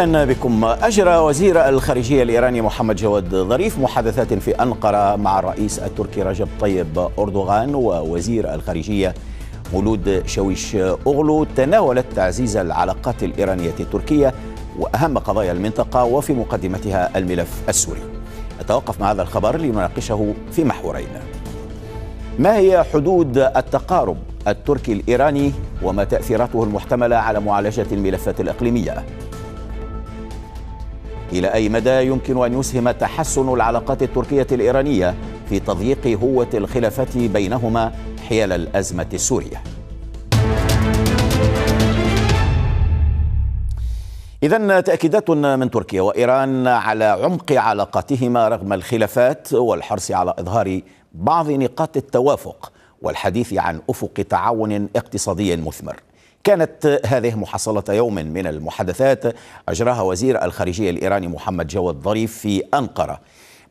اهلا بكم اجرى وزير الخارجيه الايراني محمد جواد ظريف محادثات في انقره مع الرئيس التركي رجب طيب اردوغان ووزير الخارجيه مولود شويش اوغلو تناولت تعزيز العلاقات الايرانيه التركيه واهم قضايا المنطقه وفي مقدمتها الملف السوري. اتوقف مع هذا الخبر لنناقشه في محورين. ما هي حدود التقارب التركي الايراني وما تاثيراته المحتمله على معالجه الملفات الاقليميه؟ إلى أي مدى يمكن أن يسهم تحسن العلاقات التركية الإيرانية في تضييق هوة الخلافات بينهما حيال الأزمة السورية إذا تأكيدات من تركيا وإيران على عمق علاقاتهما رغم الخلافات والحرص على إظهار بعض نقاط التوافق والحديث عن أفق تعاون اقتصادي مثمر كانت هذه محصلة يوم من المحادثات أجراها وزير الخارجية الإيراني محمد جواد ظريف في أنقرة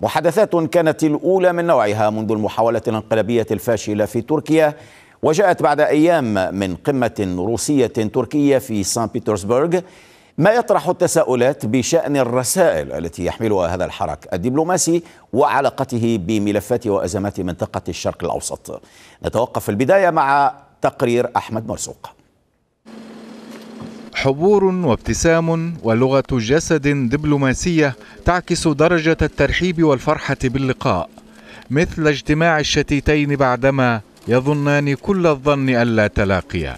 محادثات كانت الأولى من نوعها منذ المحاولة الانقلابية الفاشلة في تركيا وجاءت بعد أيام من قمة روسية تركية في سان بيترسبرغ ما يطرح التساؤلات بشأن الرسائل التي يحملها هذا الحراك الدبلوماسي وعلاقته بملفات وأزمات منطقة الشرق الأوسط نتوقف البداية مع تقرير أحمد مرزوق حبور وابتسام ولغة جسد دبلوماسية تعكس درجة الترحيب والفرحة باللقاء مثل اجتماع الشتيتين بعدما يظنان كل الظن ألا تلاقيا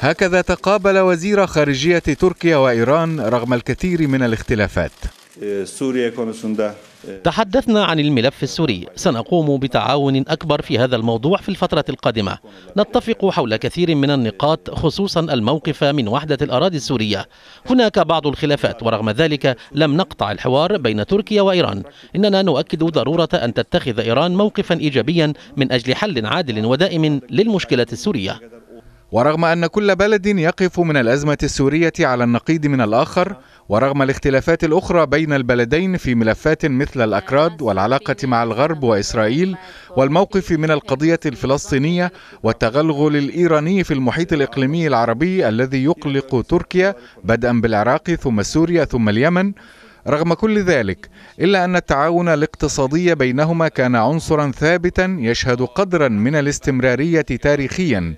هكذا تقابل وزير خارجية تركيا وإيران رغم الكثير من الاختلافات سوريا تحدثنا عن الملف السوري سنقوم بتعاون أكبر في هذا الموضوع في الفترة القادمة نتفق حول كثير من النقاط خصوصا الموقف من وحدة الأراضي السورية هناك بعض الخلافات ورغم ذلك لم نقطع الحوار بين تركيا وإيران إننا نؤكد ضرورة أن تتخذ إيران موقفا إيجابيا من أجل حل عادل ودائم للمشكلة السورية ورغم أن كل بلد يقف من الأزمة السورية على النقيض من الآخر ورغم الاختلافات الأخرى بين البلدين في ملفات مثل الأكراد والعلاقة مع الغرب وإسرائيل والموقف من القضية الفلسطينية والتغلغل الإيراني في المحيط الإقليمي العربي الذي يقلق تركيا بدءا بالعراق ثم سوريا ثم اليمن رغم كل ذلك إلا أن التعاون الاقتصادي بينهما كان عنصرا ثابتا يشهد قدرا من الاستمرارية تاريخيا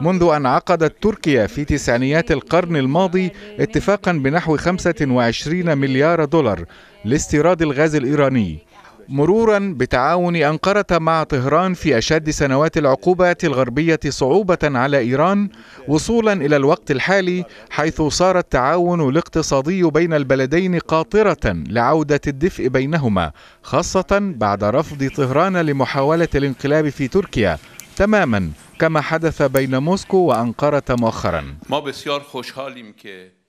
منذ أن عقدت تركيا في تسعينيات القرن الماضي اتفاقا بنحو 25 مليار دولار لاستيراد الغاز الإيراني مرورا بتعاون أنقرة مع طهران في أشد سنوات العقوبات الغربية صعوبة على إيران وصولا إلى الوقت الحالي حيث صار التعاون الاقتصادي بين البلدين قاطرة لعودة الدفء بينهما خاصة بعد رفض طهران لمحاولة الانقلاب في تركيا تماما كما حدث بين موسكو وأنقرة مؤخرا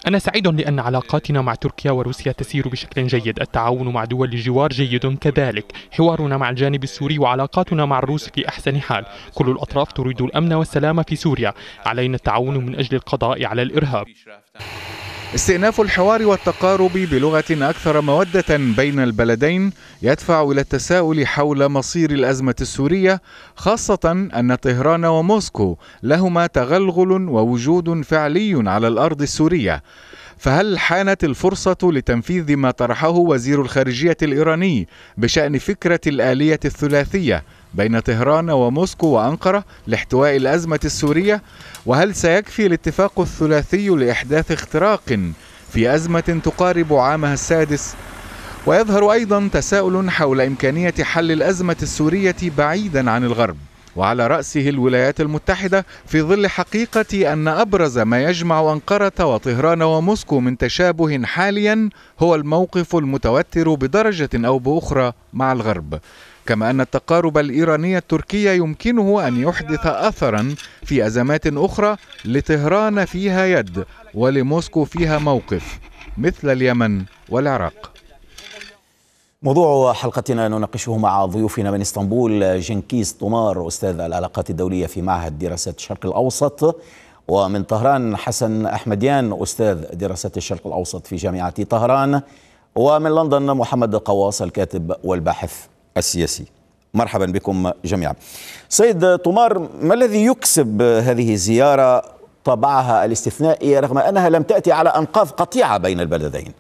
أنا سعيد لأن علاقاتنا مع تركيا وروسيا تسير بشكل جيد التعاون مع دول الجوار جيد كذلك حوارنا مع الجانب السوري وعلاقاتنا مع الروس في أحسن حال كل الأطراف تريد الأمن والسلام في سوريا علينا التعاون من أجل القضاء على الإرهاب استئناف الحوار والتقارب بلغة أكثر مودة بين البلدين يدفع إلى التساؤل حول مصير الأزمة السورية خاصة أن طهران وموسكو لهما تغلغل ووجود فعلي على الأرض السورية فهل حانت الفرصة لتنفيذ ما طرحه وزير الخارجية الإيراني بشأن فكرة الآلية الثلاثية بين طهران وموسكو وأنقرة لاحتواء الأزمة السورية وهل سيكفي الاتفاق الثلاثي لإحداث اختراق في أزمة تقارب عامها السادس ويظهر أيضا تساؤل حول إمكانية حل الأزمة السورية بعيدا عن الغرب وعلى رأسه الولايات المتحدة في ظل حقيقة أن أبرز ما يجمع أنقرة وطهران وموسكو من تشابه حاليا هو الموقف المتوتر بدرجة أو بأخرى مع الغرب كما أن التقارب الإيراني التركي يمكنه أن يحدث أثرا في أزمات أخرى لطهران فيها يد ولموسكو فيها موقف مثل اليمن والعراق موضوع حلقتنا نناقشه مع ضيوفنا من اسطنبول جنكيز طمار استاذ العلاقات الدوليه في معهد دراسات الشرق الاوسط ومن طهران حسن احمديان استاذ دراسات الشرق الاوسط في جامعه طهران ومن لندن محمد قواص الكاتب والباحث السياسي مرحبا بكم جميعا سيد طمار ما الذي يكسب هذه الزيارة طبعها الاستثنائي رغم أنها لم تأتي على أنقاض قطيعة بين البلدين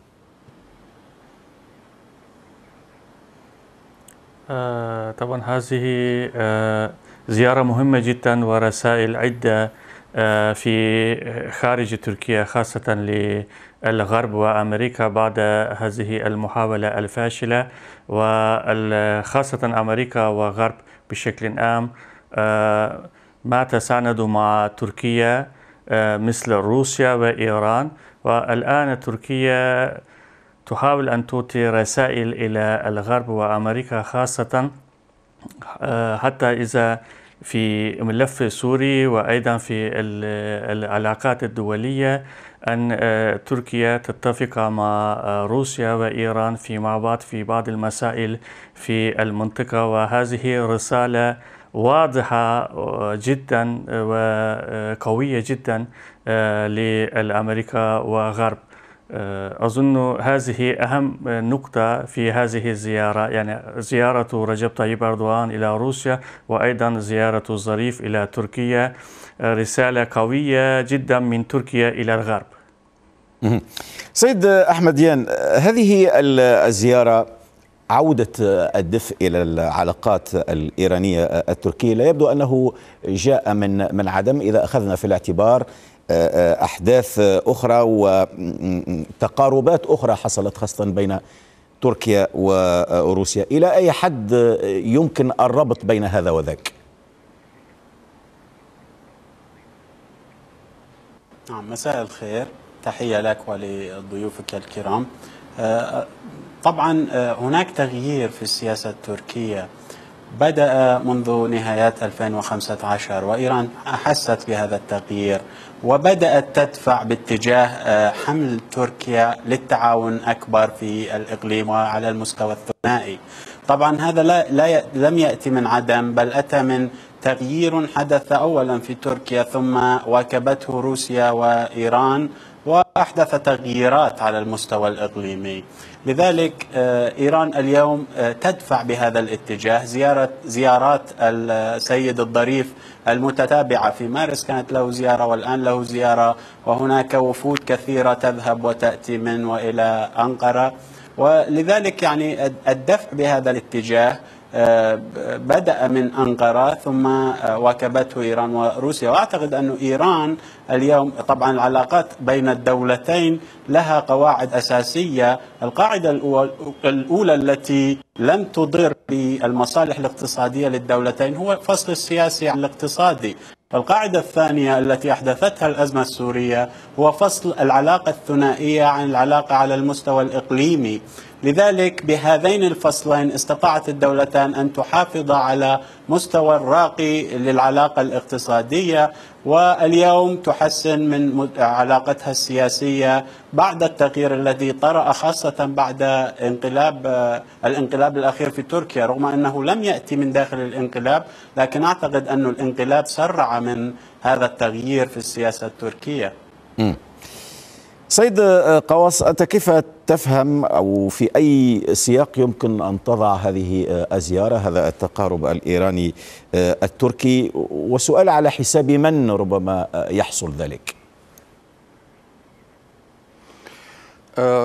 آه طبعا هذه آه زيارة مهمة جدا ورسائل عدة آه، في خارج تركيا خاصة الغرب وامريكا بعد هذه المحاوله الفاشله وخاصه امريكا وغرب بشكل عام آه، ما تساندوا مع تركيا آه، مثل روسيا وايران والان تركيا تحاول ان تعطي رسائل الى الغرب وامريكا خاصه آه، حتى اذا في ملف سوري وأيضا في العلاقات الدولية أن آه، تركيا تتفق مع آه، روسيا وإيران في مع بعض في بعض المسائل في المنطقة وهذه رسالة واضحة آه، جدا وقوية جدا للأمريكا وغرب آه، أظن هذه أهم نقطة في هذه الزيارة يعني زيارة رجب طيب أردوغان إلى روسيا وأيضا زيارة الظريف إلى تركيا آه، رسالة قوية جدا من تركيا إلى الغرب سيد أحمديان هذه الزيارة عودة الدفء إلى العلاقات الإيرانية التركية لا يبدو أنه جاء من من عدم إذا أخذنا في الاعتبار احداث اخرى وتقاربات اخرى حصلت خاصه بين تركيا وروسيا الى اي حد يمكن الربط بين هذا وذاك نعم مساء الخير تحيه لك ولضيوفك الكرام طبعا هناك تغيير في السياسه التركيه بدأ منذ نهايات 2015 وإيران أحست بهذا التغيير وبدأت تدفع باتجاه آه، حمل تركيا للتعاون أكبر في الإقليم وعلى المستوى الثنائي طبعا هذا لا, لا لم يأتي من عدم بل أتى من تغيير حدث أولا في تركيا ثم واكبته روسيا وإيران واحدث تغييرات على المستوى الاقليمي. لذلك آه، ايران اليوم آه، تدفع بهذا الاتجاه زياره زيارات السيد الضريف المتتابعه في مارس كانت له زياره والان له زياره وهناك وفود كثيره تذهب وتاتي من والى انقره ولذلك يعني الدفع بهذا الاتجاه بدأ من أنقرة ثم آه، واكبته إيران وروسيا وأعتقد أن إيران اليوم طبعا العلاقات بين الدولتين لها قواعد أساسية القاعدة الأولى التي لم تضر بالمصالح الاقتصادية للدولتين هو الفصل السياسي عن الاقتصادي القاعدة الثانية التي أحدثتها الأزمة السورية هو فصل العلاقة الثنائية عن العلاقة على المستوى الإقليمي لذلك بهذين الفصلين استطاعت الدولتان أن تحافظ على مستوى الراقي للعلاقة الاقتصادية واليوم تحسن من علاقتها السياسية بعد التغيير الذي طرأ خاصة بعد انقلاب آه، الانقلاب الأخير في تركيا رغم أنه لم يأتي من داخل الانقلاب لكن أعتقد أن الانقلاب سرع من هذا التغيير في السياسة التركية م. سيد آه، قواص أنت كيف تفهم أو في أي سياق يمكن أن تضع هذه آه، الزيارة هذا التقارب الإيراني آه، التركي وسؤال على حساب من ربما يحصل ذلك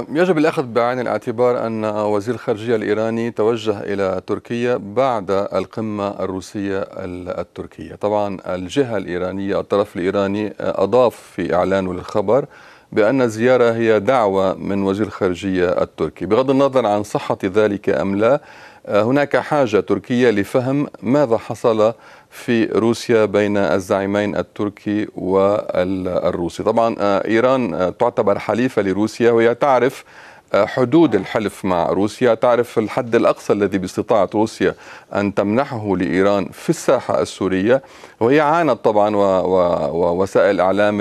يجب الأخذ بعين الاعتبار أن وزير الخارجية الإيراني توجه إلى تركيا بعد القمة الروسية التركية طبعا الجهة الإيرانية الطرف الإيراني أضاف في إعلانه للخبر بأن الزيارة هي دعوة من وزير الخارجية التركي بغض النظر عن صحة ذلك أم لا آه، هناك حاجة تركية لفهم ماذا حصل في روسيا بين الزعيمين التركي والروسي طبعا آه، إيران آه، تعتبر حليفة لروسيا وهي تعرف آه، حدود الحلف مع روسيا تعرف الحد الأقصى الذي باستطاعة روسيا أن تمنحه لإيران في الساحة السورية وهي عانت طبعا ووسائل الإعلام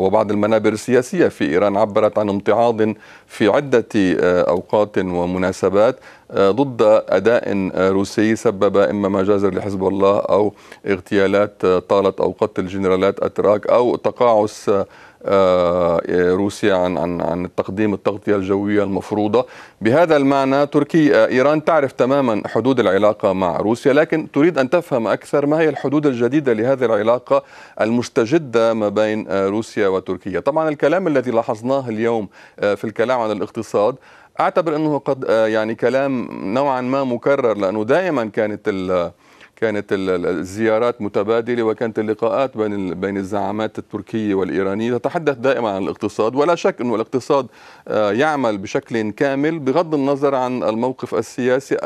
وبعض المنابر السياسية في إيران عبرت عن امتعاض في عدة آه، أوقات ومناسبات آه، ضد أداء آه، روسي سبب إما مجازر لحزب الله أو اغتيالات آه، طالت أو قتل جنرالات أتراك أو تقاعس روسيا عن عن عن تقديم التغطيه الجويه المفروضه بهذا المعنى تركيا ايران تعرف تماما حدود العلاقه مع روسيا لكن تريد ان تفهم اكثر ما هي الحدود الجديده لهذه العلاقه المستجده ما بين روسيا وتركيا طبعا الكلام الذي لاحظناه اليوم في الكلام عن الاقتصاد اعتبر انه قد آه، يعني كلام نوعا ما مكرر لانه دائما كانت كانت الزيارات متبادله وكانت اللقاءات بين بين الزعامات التركيه والايرانيه تتحدث دائما عن الاقتصاد ولا شك انه الاقتصاد آه، يعمل بشكل كامل بغض النظر عن الموقف السياسي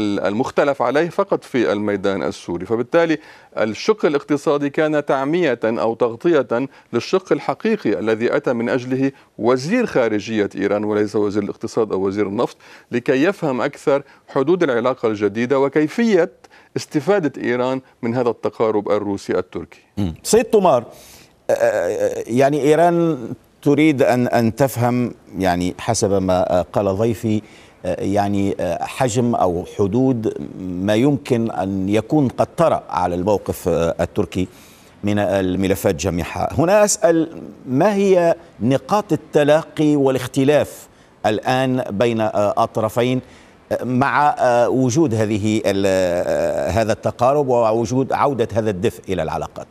المختلف عليه فقط في الميدان السوري فبالتالي الشق الاقتصادي كان تعميه او تغطيه للشق الحقيقي الذي اتى من اجله وزير خارجيه ايران وليس وزير الاقتصاد او وزير النفط لكي يفهم اكثر حدود العلاقه الجديده وكيفيه استفادة إيران من هذا التقارب الروسي التركي سيد طمار يعني إيران تريد أن أن تفهم يعني حسب ما قال ضيفي يعني حجم او حدود ما يمكن ان يكون قد طرا على الموقف التركي من الملفات جميعها. هنا اسال ما هي نقاط التلاقي والاختلاف الان بين الطرفين مع آه، وجود هذه آه، هذا التقارب ووجود عوده هذا الدفء الى العلاقات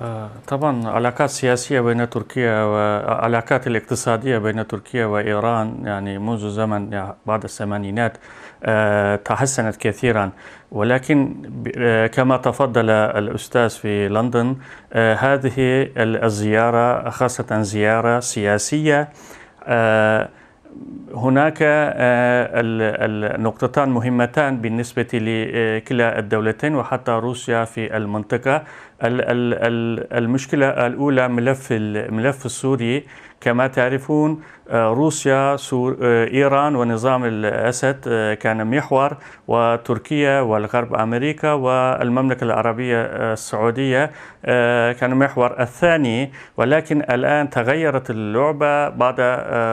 آه، طبعا علاقات سياسية بين تركيا وعلاقات الاقتصادية بين تركيا وإيران يعني منذ زمن بعد الثمانينات آه، تحسنت كثيرا ولكن آه، كما تفضل الأستاذ في لندن هذه الزيارة خاصة زيارة سياسية هناك آه، النقطتان مهمتان بالنسبة لكلا آه، الدولتين وحتى روسيا في المنطقة المشكلة الأولى ملف السوري كما تعرفون آه، روسيا سور آه، إيران ونظام الأسد آه، كان محور وتركيا والغرب أمريكا والمملكة العربية السعودية كان محور الثاني ولكن الآن تغيرت اللعبة بعد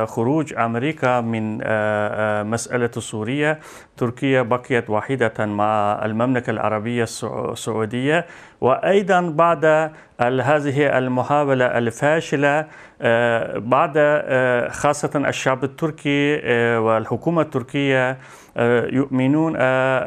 خروج أمريكا من مسألة سوريا تركيا بقيت وحيدة مع المملكة العربية السعودية وأيضا بعد هذه المحاولة الفاشلة بعد خاصة الشعب التركي آه، والحكومة التركية يؤمنون آه،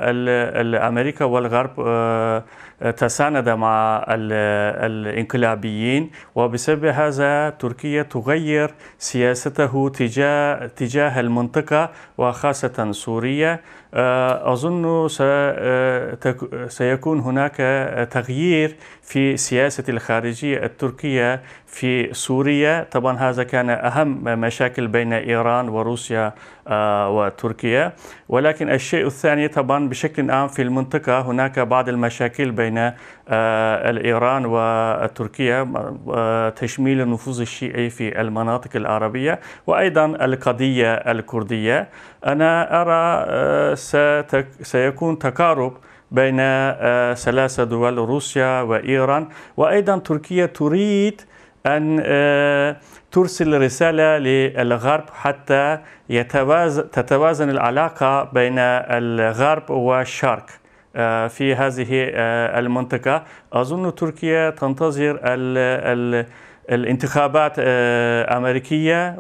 الامريكا والغرب آه، آه، تساند مع الانقلابيين وبسبب هذا تركيا تغير سياسته تجاه تجاه المنطقه وخاصه سوريا اظن سيكون هناك تغيير في سياسه الخارجيه التركيه في سوريا طبعا هذا كان اهم مشاكل بين ايران وروسيا آه، وتركيا ولكن الشيء الثاني طبعا بشكل عام في المنطقة هناك بعض المشاكل بين آه، إيران وتركيا آه، تشميل النفوذ الشيعي في المناطق العربية وأيضا القضية الكردية أنا أرى سيكون تقارب بين ثلاثة دول روسيا وإيران وأيضا تركيا تريد أن ترسل رسالة للغرب حتى تتوازن العلاقة بين الغرب والشرق آه، في هذه آه، المنطقة أظن تركيا تنتظر ال الانتخابات آه، أمريكية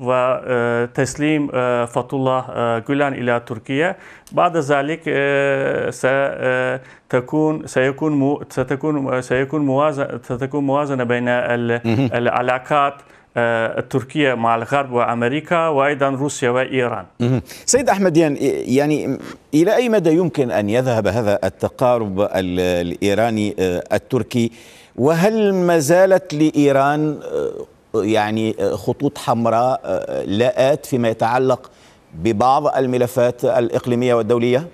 وتسليم فتح الله جولان إلى تركيا بعد ذلك ستكون سيكون ستكون سيكون موازنة ستكون موازنة بين العلاقات آه، التركيه مع الغرب وامريكا وايضا روسيا وايران. سيد احمديان يعني-, يعني الى اي مدى يمكن ان يذهب هذا التقارب الايراني آه، التركي وهل ما زالت لايران آه، يعني خطوط حمراء لاءات فيما يتعلق ببعض الملفات الاقليميه والدوليه؟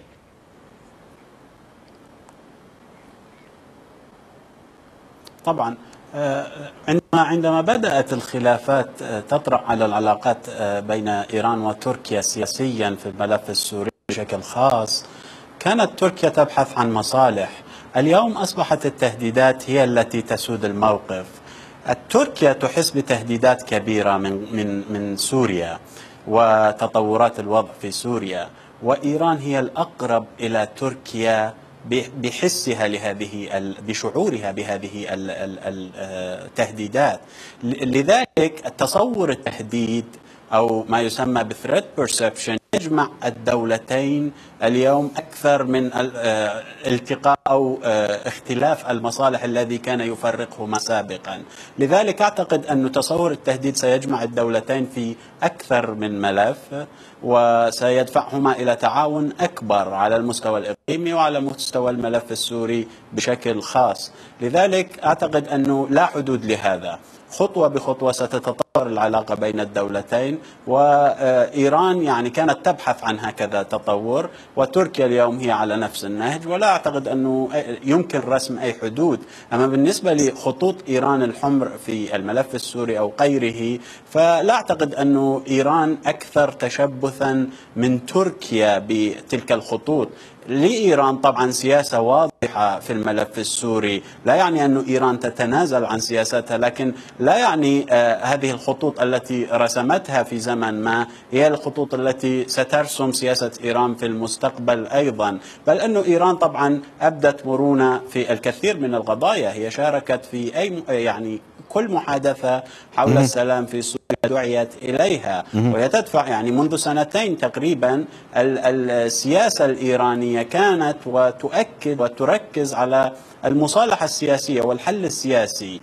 طبعا آه، عندما عندما بدأت الخلافات آه، تطرأ على العلاقات آه، بين إيران وتركيا سياسيا في الملف السوري بشكل خاص كانت تركيا تبحث عن مصالح اليوم أصبحت التهديدات هي التي تسود الموقف تركيا تحس بتهديدات كبيرة من, من, من سوريا وتطورات الوضع في سوريا وإيران هي الأقرب إلى تركيا بحسها لهذه بشعورها بهذه التهديدات آه، لذلك تصور التهديد أو ما يسمى بثريت بيرسبشن يجمع الدولتين اليوم أكثر من آه، التقاء أو آه، اختلاف المصالح الذي كان يفرقهما سابقا لذلك أعتقد أن تصور التهديد سيجمع الدولتين في أكثر من ملف وسيدفعهما إلى تعاون أكبر على المستوى الإقليمي وعلى مستوى الملف السوري بشكل خاص لذلك أعتقد أنه لا حدود لهذا خطوة بخطوة ستتطور العلاقة بين الدولتين وإيران يعني كانت تبحث عن هكذا تطور وتركيا اليوم هي على نفس النهج ولا أعتقد أنه يمكن رسم أي حدود أما بالنسبة لخطوط إيران الحمر في الملف السوري أو غيره فلا أعتقد أنه إيران أكثر تشبثا من تركيا بتلك الخطوط لإيران طبعا سياسة واضحة في الملف السوري لا يعني أن إيران تتنازل عن سياستها لكن لا يعني آه هذه الخطوط التي رسمتها في زمن ما هي الخطوط التي سترسم سياسة إيران في المستقبل أيضا بل أن إيران طبعا أبدت مرونة في الكثير من القضايا هي شاركت في أي يعني كل محادثة حول السلام في سوريا دعيت إليها وهي تدفع يعني منذ سنتين تقريبا السياسة الإيرانية كانت وتؤكد وتركز على المصالحة السياسية والحل السياسي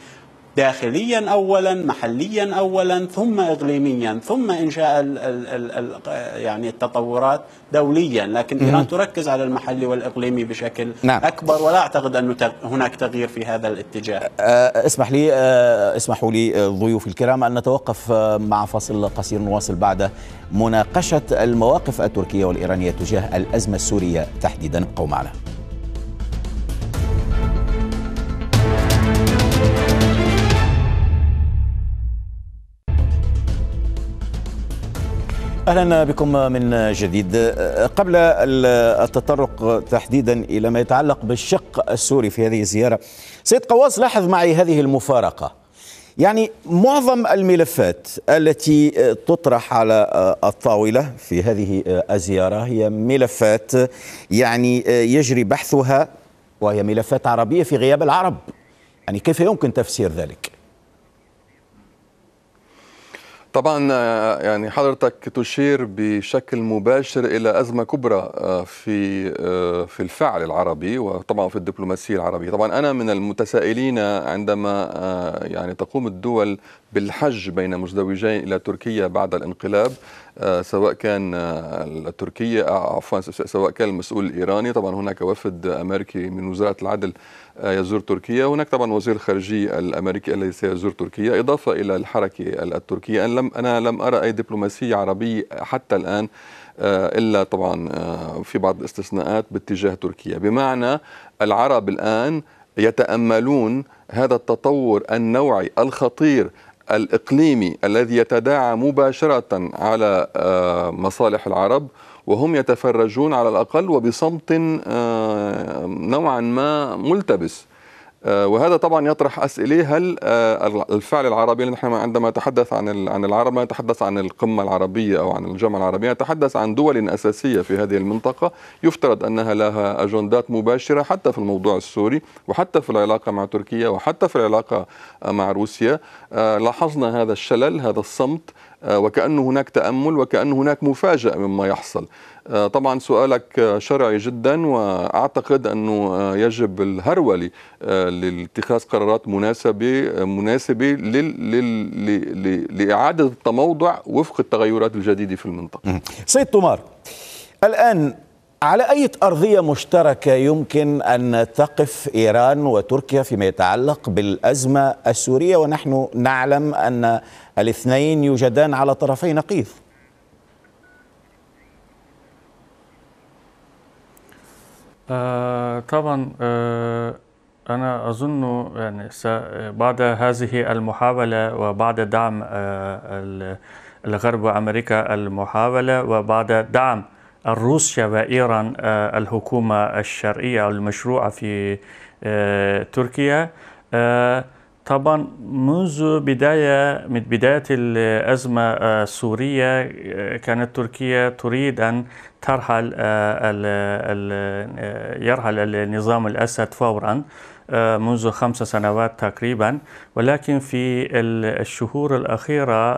داخليا اولا محليا اولا ثم اقليميا ثم انشاء الـ الـ الـ يعني التطورات دوليا لكن ايران تركز على المحلي والاقليمي بشكل نعم. اكبر ولا اعتقد انه هناك تغيير في هذا الاتجاه أه اسمح لي أه اسمحوا لي الضيوف آه، الكرام ان نتوقف آه، مع فاصل قصير نواصل بعده مناقشه المواقف التركيه والايرانيه تجاه الازمه السوريه تحديدا ابقوا معنا اهلا بكم من جديد قبل التطرق تحديدا الى ما يتعلق بالشق السوري في هذه الزياره سيد قواص لاحظ معي هذه المفارقه يعني معظم الملفات التي تطرح على الطاوله في هذه الزياره هي ملفات يعني يجري بحثها وهي ملفات عربيه في غياب العرب يعني كيف يمكن تفسير ذلك طبعا آه، يعني حضرتك تشير بشكل مباشر الى ازمه كبرى آه، في آه، في الفعل العربي وطبعا في الدبلوماسيه العربيه، طبعا انا من المتسائلين عندما يعني تقوم الدول بالحج بين مزدوجين الى تركيا بعد الانقلاب آه، سواء كان آه، التركية آه، عفوا سواء كان المسؤول الإيراني طبعا هناك وفد أمريكي من وزارة العدل يزور تركيا هناك طبعا وزير الخارجية الأمريكي الذي سيزور تركيا إضافة إلى الحركة التركية أنا لم, أنا لم أرى أي دبلوماسية عربية حتى الآن إلا طبعا في بعض الاستثناءات باتجاه تركيا بمعنى العرب الآن يتأملون هذا التطور النوعي الخطير الإقليمي الذي يتداعى مباشرة على آه، مصالح العرب وهم يتفرجون على الأقل وبصمت آه، نوعا ما ملتبس آه، وهذا طبعا يطرح اسئله هل آه، الفعل العربي نحن عندما نتحدث عن عن العرب ما نتحدث عن القمه العربيه او عن الجامعه العربيه نتحدث عن دول اساسيه في هذه المنطقه يفترض انها لها اجندات مباشره حتى في الموضوع السوري وحتى في العلاقه مع تركيا وحتى في العلاقه مع روسيا آه، لاحظنا هذا الشلل هذا الصمت آه، وكأن هناك تأمل وكأن هناك مفاجأة مما يحصل آه، طبعا سؤالك آه، شرعي جدا وأعتقد أنه يجب الهرولة لاتخاذ قرارات مناسبة مناسبة لإعادة التموضع وفق التغيرات الجديدة في المنطقة سيد تومار الآن على أي أرضية مشتركة يمكن أن تقف إيران وتركيا فيما يتعلق بالأزمة السورية ونحن نعلم أن الاثنين يوجدان على طرفي نقيض آه طبعا آه أنا أظن يعني بعد هذه المحاولة وبعد دعم آه الغرب وأمريكا المحاولة وبعد دعم روسيا وإيران آه، الحكومة الشرقيه المشروعة في آه، تركيا آه، طبعا منذ بداية من بداية الأزمة السورية آه، آه، كانت تركيا تريد أن ترحل آه، يرحل النظام الأسد فورا منذ خمس سنوات تقريبا ولكن في الشهور الأخيرة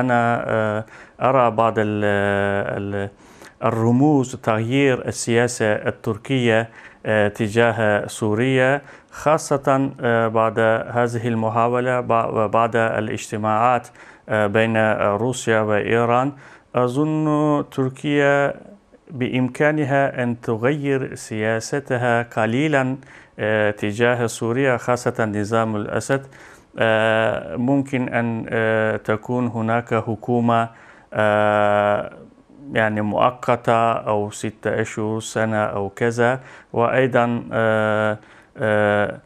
أنا أرى بعض الرموز تغيير السياسة التركية آه، تجاه سوريا خاصة آه، بعد هذه المحاولة وبعد الاجتماعات آه، بين روسيا وإيران أظن تركيا بإمكانها أن تغير سياستها قليلا تجاه سوريا خاصة نظام الأسد ممكن أن تكون هناك حكومة يعني مؤقتة أو ستة أشهر سنة أو كذا وأيضا آه، آه،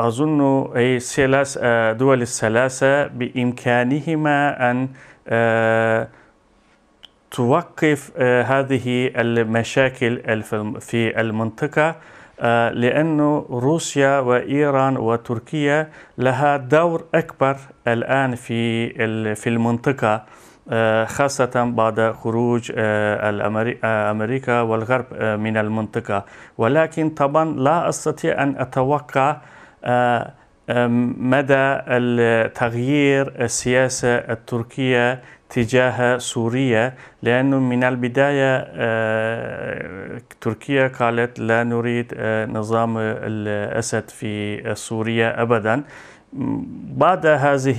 أظن أي ثلاث آه، دول الثلاثة بإمكانهما أن توقف هذه المشاكل في المنطقة لأن روسيا وإيران وتركيا لها دور أكبر الآن في في المنطقة آه، خاصة بعد خروج آه، آه، أمريكا والغرب من المنطقة ولكن طبعا لا أستطيع أن أتوقع مدى التغيير السياسة التركية تجاه سوريا لأنه من البداية تركيا قالت لا نريد نظام الأسد في سوريا أبداً بعد هذه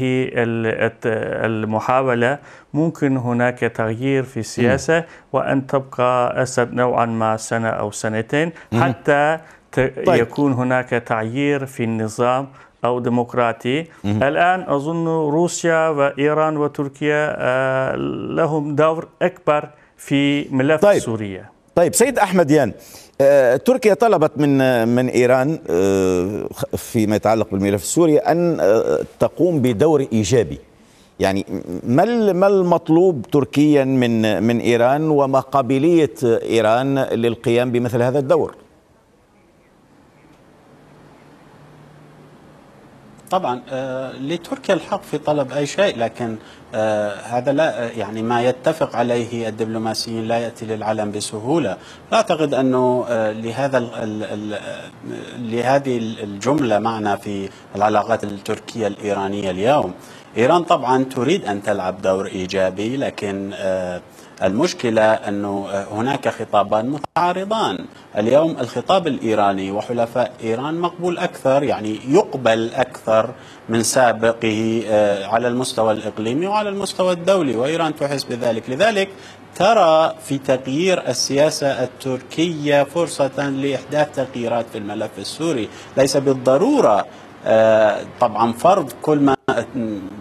المحاولة ممكن هناك تغيير في السياسة وأن تبقى أسد نوعا ما سنة أو سنتين حتى طيب. يكون هناك تغيير في النظام أو ديمقراطي الآن أظن روسيا وإيران وتركيا آه، لهم دور أكبر في ملف طيب. سوريا طيب سيد أحمد يان آه، تركيا طلبت من من ايران آه، فيما يتعلق بالملف السوري ان آه، تقوم بدور ايجابي يعني ما ما المطلوب تركيا من من ايران وما قابليه ايران للقيام بمثل هذا الدور طبعا آه، لتركيا الحق في طلب أي شيء لكن آه، هذا لا آه، يعني ما يتفق عليه الدبلوماسيين لا يأتي للعلن بسهولة لا أعتقد أنه لهذا لهذه الجملة معنى في العلاقات التركية الإيرانية اليوم إيران طبعا تريد أن تلعب دور إيجابي لكن آه المشكلة أنه هناك خطابان متعارضان اليوم الخطاب الإيراني وحلفاء إيران مقبول أكثر يعني يقبل أكثر من سابقه آه، على المستوى الإقليمي وعلى المستوى الدولي وإيران تحس بذلك لذلك ترى في تغيير السياسة التركية فرصة لإحداث تغييرات في الملف السوري ليس بالضرورة آه، طبعا فرض كل ما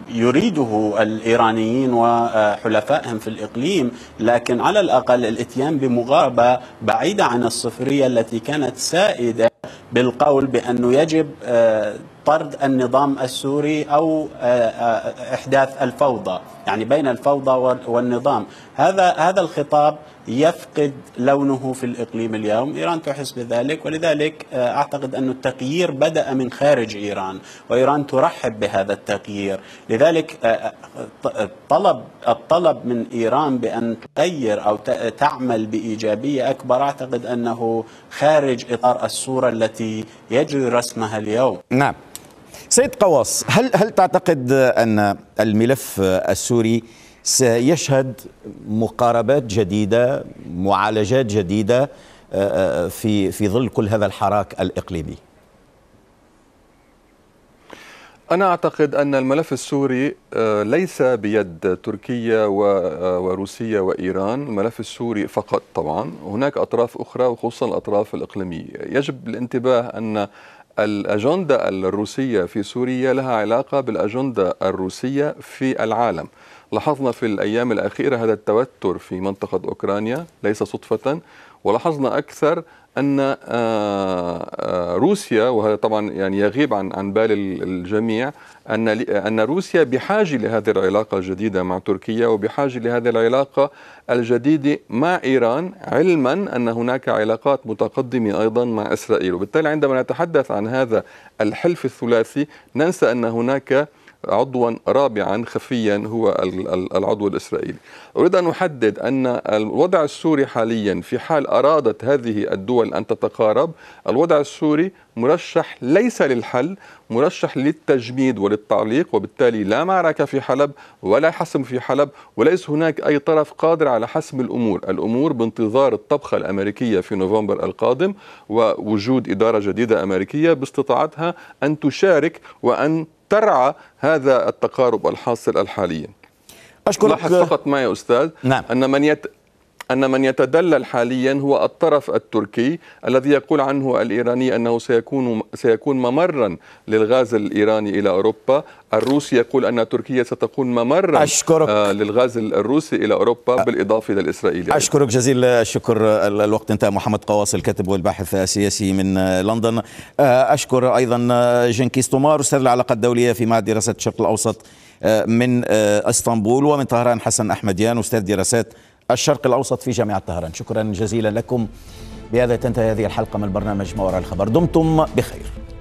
يريده الإيرانيين وحلفائهم في الإقليم لكن على الأقل الاتيان بمغاربة بعيدة عن الصفرية التي كانت سائدة بالقول بأنه يجب آه، طرد النظام السوري أو آه، آه، إحداث الفوضى يعني بين الفوضى والنظام هذا هذا الخطاب يفقد لونه في الإقليم اليوم إيران تحس بذلك ولذلك آه، أعتقد أن التغيير بدأ من خارج إيران وإيران ترحب بهذا التغيير لذلك آه، آه، طلب الطلب من إيران بأن تغير أو تعمل بإيجابية أكبر أعتقد أنه خارج إطار الصورة التي يجري رسمها اليوم نعم سيد قواص هل هل تعتقد أن الملف السوري سيشهد مقاربات جديدة معالجات جديدة آه، آه، في في ظل كل هذا الحراك الإقليمي أنا أعتقد أن الملف السوري آه، ليس بيد تركيا وروسيا وإيران الملف السوري فقط طبعا هناك أطراف أخرى وخصوصا الأطراف الإقليمية يجب الانتباه أن الأجندة الروسية في سوريا لها علاقة بالأجندة الروسية في العالم لاحظنا في الأيام الأخيرة هذا التوتر في منطقة أوكرانيا ليس صدفة ولاحظنا أكثر أن آه، آه، روسيا وهذا طبعا يعني يغيب عن عن بال الجميع أن أن روسيا بحاجة لهذه العلاقة الجديدة مع تركيا وبحاجة لهذه العلاقة الجديدة مع إيران علما أن هناك علاقات متقدمة أيضا مع إسرائيل وبالتالي عندما نتحدث عن هذا الحلف الثلاثي ننسى أن هناك عضوا رابعا خفيا هو العضو الاسرائيلي. اريد ان احدد ان الوضع السوري حاليا في حال ارادت هذه الدول ان تتقارب، الوضع السوري مرشح ليس للحل، مرشح للتجميد وللتعليق وبالتالي لا معركه في حلب ولا حسم في حلب وليس هناك اي طرف قادر على حسم الامور، الامور بانتظار الطبخه الامريكيه في نوفمبر القادم ووجود اداره جديده امريكيه باستطاعتها ان تشارك وان ترعى هذا التقارب الحاصل الحاليا أشكرك لاحظ فقط معي أستاذ نعم. أن من يت... أن من يتدلل حاليا هو الطرف التركي الذي يقول عنه الإيراني أنه سيكون سيكون ممرا للغاز الإيراني إلى أوروبا الروسي يقول أن تركيا ستكون ممرا أشكرك. آه، للغاز الروسي إلى أوروبا بالإضافة إلى الإسرائيلي أشكرك جزيل الشكر الوقت انتهى محمد قواص الكاتب والباحث السياسي من لندن آه، أشكر أيضا آه، جنكيز تومار أستاذ العلاقات الدولية في معهد دراسات الشرق الأوسط من اسطنبول ومن طهران حسن أحمديان أستاذ دراسات الشرق الأوسط في جامعة طهران شكرا جزيلا لكم بهذا تنتهي هذه الحلقة من برنامج ما وراء الخبر دمتم بخير